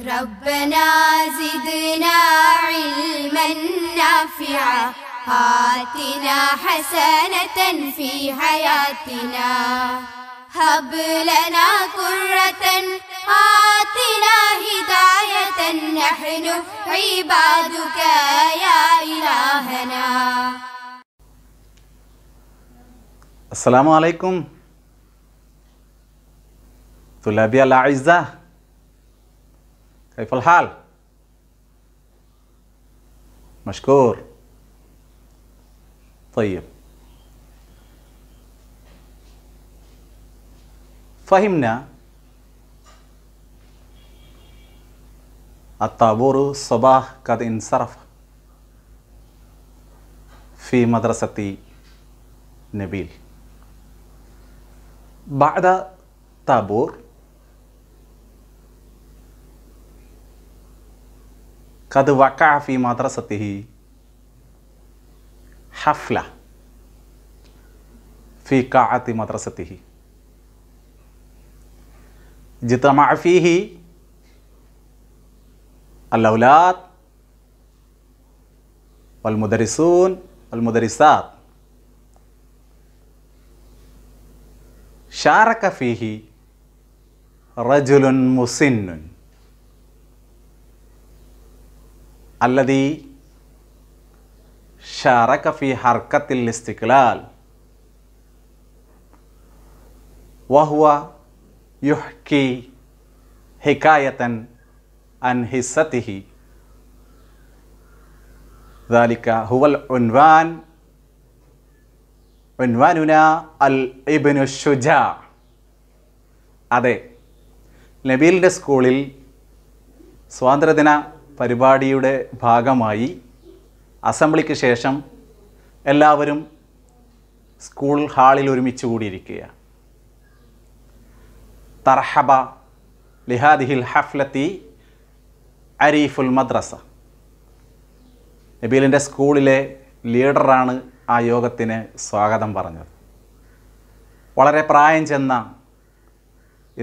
ربنا زدنا علما نافعا آتنا حسنة في حياتنا هب لنا قرة آتنا هداية نحن عبادك يا إلهنا السلام عليكم طلابي الأعزاء كيف الحال؟ مشكور طيب فهمنا الطابور الصباح قد انصرف في مدرسة نبيل بعد طابور قد وقع في مدرسته حفلة في قاعة مدرسته اجتمع فيه الأولاد والمدرسون والمدرسات شارك فيه رجل مسن അല്ലതി ഷറക്കഫി ഹർക്കത്തിൽ ലിസ്തിക്കലാൽ വഹുവ യുഹ്കി ഹിക്കായത്തൻ അൻഹിസത്തിഹി ഹിസത്തിഹി ذلك هو العنوان عنواننا الابن الشجاع അതെ നബീലിൻ്റെ സ്കൂളിൽ സ്വാതന്ത്ര്യദിന പരിപാടിയുടെ ഭാഗമായി അസംബ്ലിക്ക് ശേഷം എല്ലാവരും സ്കൂൾ ഹാളിൽ ഒരുമിച്ച് കൂടിയിരിക്കുക തർഹബ ലിഹാദിഹിൽ ഹഫ്ലത്തി അരീഫുൽ മദ്രസ നബീലിൻ്റെ സ്കൂളിലെ ലീഡറാണ് ആ യോഗത്തിന് സ്വാഗതം പറഞ്ഞത് വളരെ പ്രായം ചെന്ന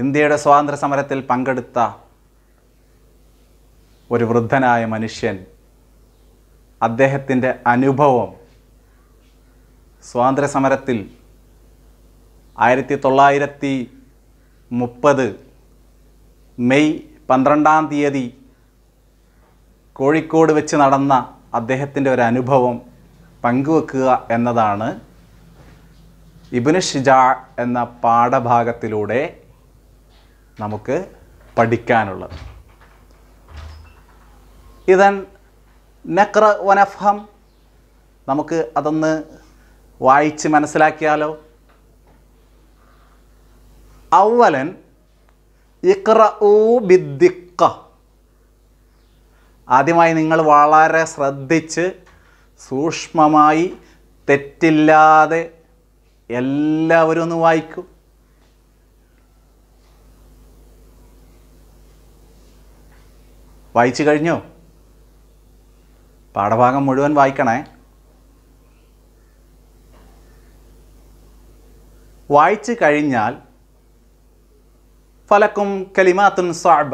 ഇന്ത്യയുടെ സ്വാതന്ത്ര്യ സമരത്തിൽ പങ്കെടുത്ത ഒരു വൃദ്ധനായ മനുഷ്യൻ അദ്ദേഹത്തിൻ്റെ അനുഭവം സ്വാതന്ത്ര്യ സമരത്തിൽ ആയിരത്തി തൊള്ളായിരത്തി മുപ്പത് മെയ് പന്ത്രണ്ടാം തീയതി കോഴിക്കോട് വെച്ച് നടന്ന അദ്ദേഹത്തിൻ്റെ ഒരു അനുഭവം പങ്കുവെക്കുക എന്നതാണ് ഇബിന് ഷിജാ എന്ന പാഠഭാഗത്തിലൂടെ നമുക്ക് പഠിക്കാനുള്ളത് ഇതൻ നെക്ര വനഫം നമുക്ക് അതൊന്ന് വായിച്ച് മനസ്സിലാക്കിയാലോ അവലൻ ഇക്ര ഊ ബിദ്ദിക്ക ആദ്യമായി നിങ്ങൾ വളരെ ശ്രദ്ധിച്ച് സൂക്ഷ്മമായി തെറ്റില്ലാതെ എല്ലാവരും ഒന്ന് വായിക്കും വായിച്ചു കഴിഞ്ഞോ പാഠഭാഗം മുഴുവൻ വായിക്കണേ വായിച്ചു കഴിഞ്ഞാൽ ഫലക്കും കലിമാത്തുൻ സാബ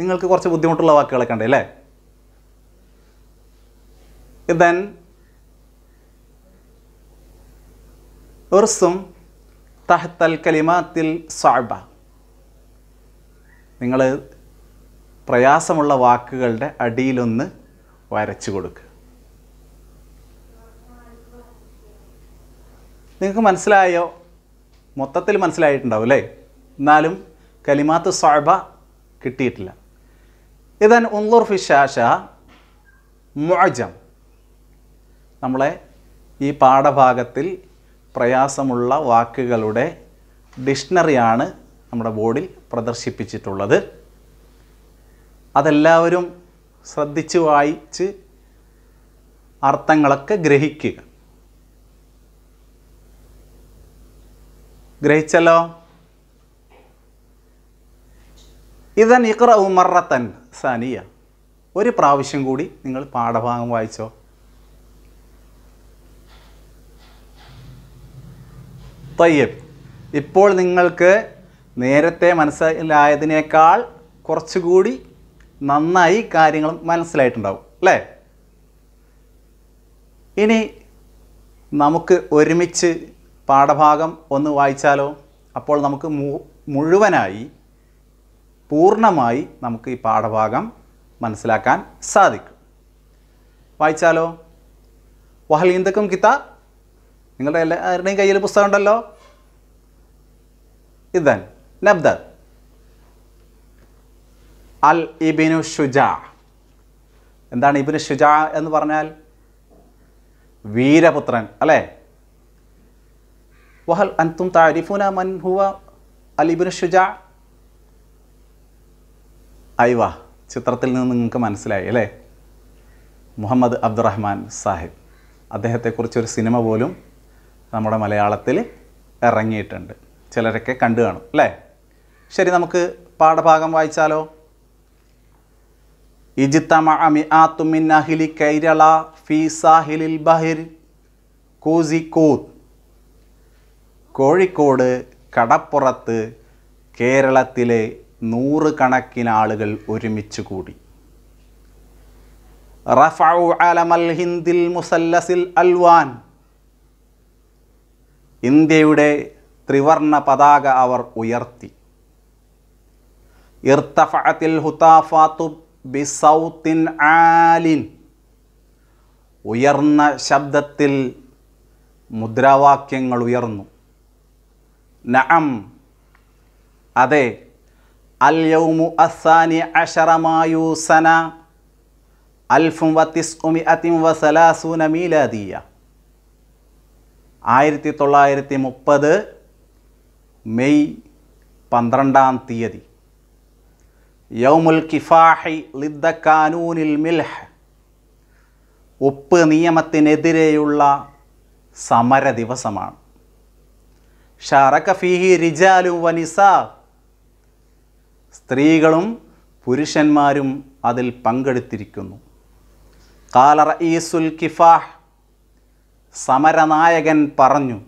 നിങ്ങൾക്ക് കുറച്ച് ബുദ്ധിമുട്ടുള്ള വാക്കുകളൊക്കെ ഉണ്ട് അല്ലേ ഇതൻ ഉർസും തഹത്തൽ കലിമാത്തിൽ സാബ നിങ്ങൾ പ്രയാസമുള്ള വാക്കുകളുടെ അടിയിലൊന്ന് വരച്ചു കൊടുക്കുക നിങ്ങൾക്ക് മനസ്സിലായോ മൊത്തത്തിൽ മനസ്സിലായിട്ടുണ്ടാവും അല്ലേ എന്നാലും കലിമാത്ത് സ്വാബ കിട്ടിയിട്ടില്ല ഇതൻ ഉള്ളൂർ ഫിഷാഷ മുഴജം നമ്മളെ ഈ പാഠഭാഗത്തിൽ പ്രയാസമുള്ള വാക്കുകളുടെ ഡിക്ഷണറിയാണ് നമ്മുടെ ബോർഡിൽ പ്രദർശിപ്പിച്ചിട്ടുള്ളത് അതെല്ലാവരും ശ്രദ്ധിച്ച് വായിച്ച് അർത്ഥങ്ങളൊക്കെ ഗ്രഹിക്കുക ഗ്രഹിച്ചല്ലോ ഇതൻ ഇക്ര ഉമറത്തൻ സാനിയ ഒരു പ്രാവശ്യം കൂടി നിങ്ങൾ പാഠഭാഗം വായിച്ചോ തയ്യബ് ഇപ്പോൾ നിങ്ങൾക്ക് നേരത്തെ മനസ്സിലായതിനേക്കാൾ കുറച്ചുകൂടി നന്നായി കാര്യങ്ങൾ മനസ്സിലായിട്ടുണ്ടാവും അല്ലേ ഇനി നമുക്ക് ഒരുമിച്ച് പാഠഭാഗം ഒന്ന് വായിച്ചാലോ അപ്പോൾ നമുക്ക് മുഴുവനായി പൂർണ്ണമായി നമുക്ക് ഈ പാഠഭാഗം മനസ്സിലാക്കാൻ സാധിക്കും വായിച്ചാലോ വഹൽ ഈന്തക്കും കിത്ത നിങ്ങളുടെ എല്ലാവരുടെയും കയ്യിൽ പുസ്തകം ഉണ്ടല്ലോ ഇതൻ നബ്ദർ അൽ ഇബിനു ഷുജാ എന്താണ് ഇബിനു ഷുജാ എന്ന് പറഞ്ഞാൽ വീരപുത്രൻ അല്ലേ വഹൽ അൻതും താരിഫുന മൻ ഹുവ അൽ ഇബിനു ഷുജാ അയ്വ ചിത്രത്തിൽ നിന്ന് നിങ്ങൾക്ക് മനസ്സിലായി അല്ലേ മുഹമ്മദ് അബ്ദുറഹ്മാൻ സാഹിബ് അദ്ദേഹത്തെക്കുറിച്ചൊരു സിനിമ പോലും നമ്മുടെ മലയാളത്തിൽ ഇറങ്ങിയിട്ടുണ്ട് ചിലരൊക്കെ കണ്ടു കാണും അല്ലേ ശരി നമുക്ക് പാഠഭാഗം വായിച്ചാലോ ഇജിത്തമിൻ കൈരള സാഹിലിൽ കോഴിക്കോട് കടപ്പുറത്ത് കേരളത്തിലെ നൂറുകണക്കിന് ആളുകൾ ഒരുമിച്ച് കൂടി റഫഉ ഹിന്ദിൽ അൽവാൻ ഇന്ത്യയുടെ ത്രിവർണ പതാക അവർ ഉയർത്തി ഇർത്തഫത്തിൽ ഹുതാഫാത്തു ബിസൗത്തിൻ ആലിൻ ഉയർന്ന ശബ്ദത്തിൽ മുദ്രാവാക്യങ്ങൾ ഉയർന്നു നഅം അതെ അൽ യൗമു അസാനി അഷറമായൂസന അൽഫും ഉമി അതിം വസലാസൂന മീലാദിയ ആയിരത്തി തൊള്ളായിരത്തി മുപ്പത് മെയ് പന്ത്രണ്ടാം തീയതി യൗമുൽ കിഫാഹി ലിദ്ദ കാനൂനിൽ മിൽഹ് ഉപ്പ് നിയമത്തിനെതിരെയുള്ള സമര ദിവസമാണ് ഷറക്ക ഫിഹി റിജാലു വനിസ സ്ത്രീകളും പുരുഷന്മാരും അതിൽ പങ്കെടുത്തിരിക്കുന്നു കാല ഈസുൽ കിഫാഹ് സമരനായകൻ പറഞ്ഞു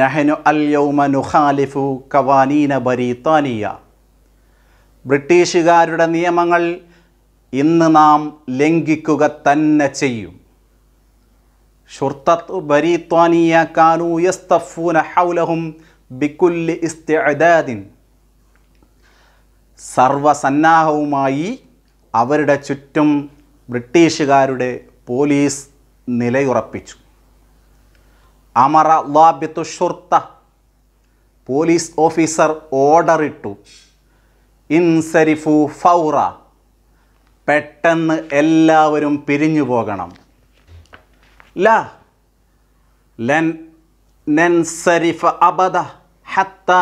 നഹനു അൽ യൗമ നുഖാലിഫു കവാനീന ബരീത്താനിയ ബ്രിട്ടീഷുകാരുടെ നിയമങ്ങൾ ഇന്ന് നാം ലംഘിക്കുക തന്നെ ചെയ്യും ഷുർത്തത്ത് ബരീത്വാനിയ കാനു യസ്തഫൂന ഹൗലഹും ബിക്കുല്ലി ഇസ്തിഅദാദിൻ സർവസന്നാഹവുമായി അവരുടെ ചുറ്റും ബ്രിട്ടീഷുകാരുടെ പോലീസ് നിലയുറപ്പിച്ചു അമറ ലാബിത്തു ഷുർത്ത പോലീസ് ഓഫീസർ ഓർഡറിട്ടു ഇൻസരിഫു ഫൗറ പെട്ടെന്ന് എല്ലാവരും പിരിഞ്ഞു പോകണം ല ലൻ അബദ ഹത്ത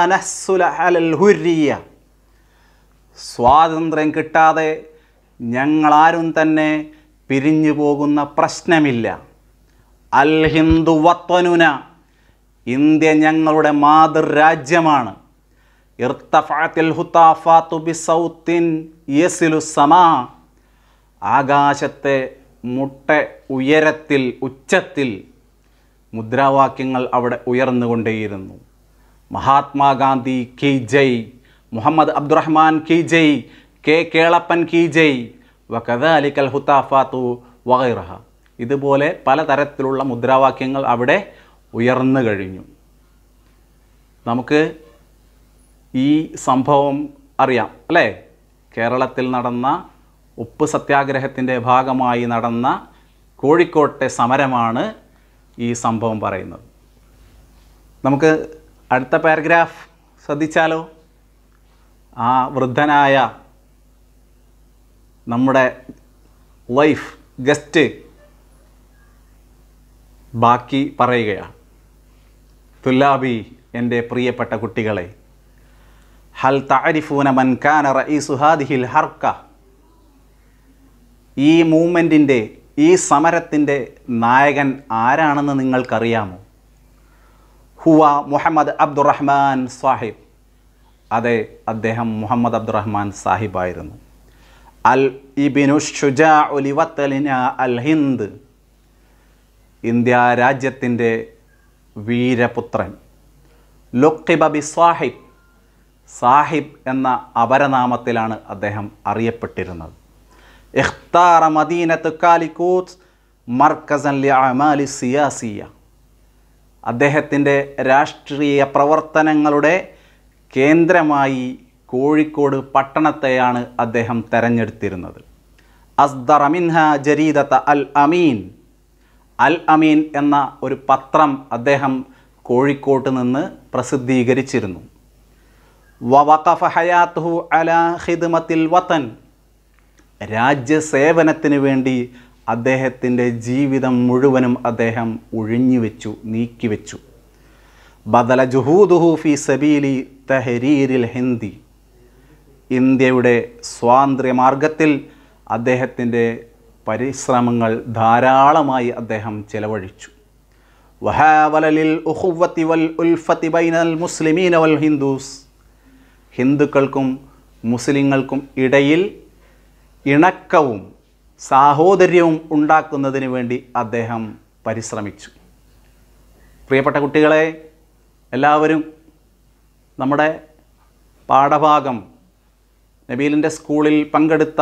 ഹുരിയ സ്വാതന്ത്ര്യം കിട്ടാതെ ഞങ്ങളാരും തന്നെ പിരിഞ്ഞു പോകുന്ന പ്രശ്നമില്ല അൽ ഹിന്ദു വത്വനുന ഇന്ത്യ ഞങ്ങളുടെ മാതൃരാജ്യമാണ് ആകാശത്തെ മുട്ട ഉയരത്തിൽ ഉച്ചത്തിൽ മുദ്രാവാക്യങ്ങൾ അവിടെ ഉയർന്നുകൊണ്ടേയിരുന്നു മഹാത്മാഗാന്ധി കി ജയ് മുഹമ്മദ് അബ്ദുറഹ്മാൻ കി ജയ് കെ കേളപ്പൻ കി ജയ് വക്കത അലിക്കൽ ഹുത്താഫാത്തു വഗൈറഹ ഇതുപോലെ പലതരത്തിലുള്ള മുദ്രാവാക്യങ്ങൾ അവിടെ ഉയർന്നു കഴിഞ്ഞു നമുക്ക് ഈ സംഭവം അറിയാം അല്ലേ കേരളത്തിൽ നടന്ന ഉപ്പ് സത്യാഗ്രഹത്തിൻ്റെ ഭാഗമായി നടന്ന കോഴിക്കോട്ടെ സമരമാണ് ഈ സംഭവം പറയുന്നത് നമുക്ക് അടുത്ത പാരഗ്രാഫ് ശ്രദ്ധിച്ചാലോ ആ വൃദ്ധനായ നമ്മുടെ ലൈഫ് ഗസ്റ്റ് ബാക്കി പറയുകയാണ് തുല്ലാബി എൻ്റെ പ്രിയപ്പെട്ട കുട്ടികളെ ഹൽ മൻ കാന റഈസു ഹാദിഹിൽ ഹർക്ക ഈ മൂവ്മെൻറ്റിൻ്റെ ഈ സമരത്തിൻ്റെ നായകൻ ആരാണെന്ന് നിങ്ങൾക്കറിയാമോ ഹുവ മുഹമ്മദ് അബ്ദുറഹ്മാൻ സാഹിബ് അതെ അദ്ദേഹം മുഹമ്മദ് അബ്ദുറഹ്മാൻ സാഹിബായിരുന്നു അൽ ഇബിനു ഷുജാ ഒലിവത്തലിന അൽ ഹിന്ദ് ഇന്ത്യ രാജ്യത്തിൻ്റെ വീരപുത്രൻ ബി സാഹിബ് സാഹിബ് എന്ന അപരനാമത്തിലാണ് അദ്ദേഹം അറിയപ്പെട്ടിരുന്നത് ഇഖ്താറ മദീനത്ത് കാലിക്കൂത്ത് മർക്കസൻ ലിയാമാലി സിയാസിയ അദ്ദേഹത്തിൻ്റെ രാഷ്ട്രീയ പ്രവർത്തനങ്ങളുടെ കേന്ദ്രമായി കോഴിക്കോട് പട്ടണത്തെയാണ് അദ്ദേഹം തെരഞ്ഞെടുത്തിരുന്നത് അസ്ദർ അമിൻഹ ജരീദത്ത് അൽ അമീൻ അൽ അമീൻ എന്ന ഒരു പത്രം അദ്ദേഹം കോഴിക്കോട്ട് നിന്ന് പ്രസിദ്ധീകരിച്ചിരുന്നു വവഖഫ ഹയാത്തുഹു അലാ ഖിദ്മത്തിൽ വത്തൻ രാജ്യസേവനത്തിന് വേണ്ടി അദ്ദേഹത്തിൻ്റെ ജീവിതം മുഴുവനും അദ്ദേഹം ഒഴിഞ്ഞുവെച്ചു നീക്കിവെച്ചു ബദല ജുഹൂദുഹു ഫി സബീലി തെഹരീരിൽ ഹിന്ദി ഇന്ത്യയുടെ സ്വാതന്ത്ര്യമാർഗത്തിൽ അദ്ദേഹത്തിൻ്റെ പരിശ്രമങ്ങൾ ധാരാളമായി അദ്ദേഹം ചെലവഴിച്ചു വഹാവലിൽ ഉഹുവത്തി വൽ ഉൽഫത്തി ബൈനൽ മുസ്ലിമീൻ വൽ ഹിന്ദൂസ് ഹിന്ദുക്കൾക്കും മുസ്ലിങ്ങൾക്കും ഇടയിൽ ഇണക്കവും സാഹോദര്യവും ഉണ്ടാക്കുന്നതിന് വേണ്ടി അദ്ദേഹം പരിശ്രമിച്ചു പ്രിയപ്പെട്ട കുട്ടികളെ എല്ലാവരും നമ്മുടെ പാഠഭാഗം നബീലിൻ്റെ സ്കൂളിൽ പങ്കെടുത്ത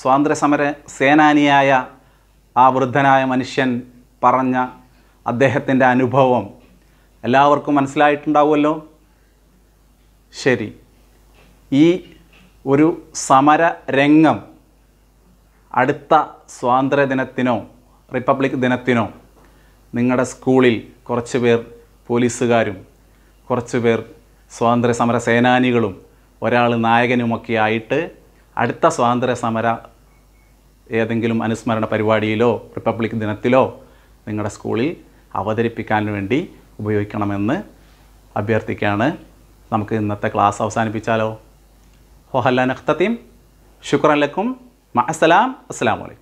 സ്വാതന്ത്ര്യസമര സേനാനിയായ ആ വൃദ്ധനായ മനുഷ്യൻ പറഞ്ഞ അദ്ദേഹത്തിൻ്റെ അനുഭവം എല്ലാവർക്കും മനസ്സിലായിട്ടുണ്ടാവുമല്ലോ ശരി ഈ ഒരു സമര രംഗം അടുത്ത സ്വാതന്ത്ര്യദിനത്തിനോ റിപ്പബ്ലിക് ദിനത്തിനോ നിങ്ങളുടെ സ്കൂളിൽ കുറച്ച് പേർ പോലീസുകാരും കുറച്ച് പേർ സ്വാതന്ത്ര്യ സമര സേനാനികളും ഒരാൾ നായകനുമൊക്കെ ആയിട്ട് അടുത്ത സ്വാതന്ത്ര്യ സമര ഏതെങ്കിലും അനുസ്മരണ പരിപാടിയിലോ റിപ്പബ്ലിക് ദിനത്തിലോ നിങ്ങളുടെ സ്കൂളിൽ അവതരിപ്പിക്കാൻ വേണ്ടി ഉപയോഗിക്കണമെന്ന് അഭ്യർത്ഥിക്കുകയാണ് നമുക്ക് ഇന്നത്തെ ക്ലാസ് അവസാനിപ്പിച്ചാലോ وهلا نختتم شكرا لكم مع السلام السلام عليكم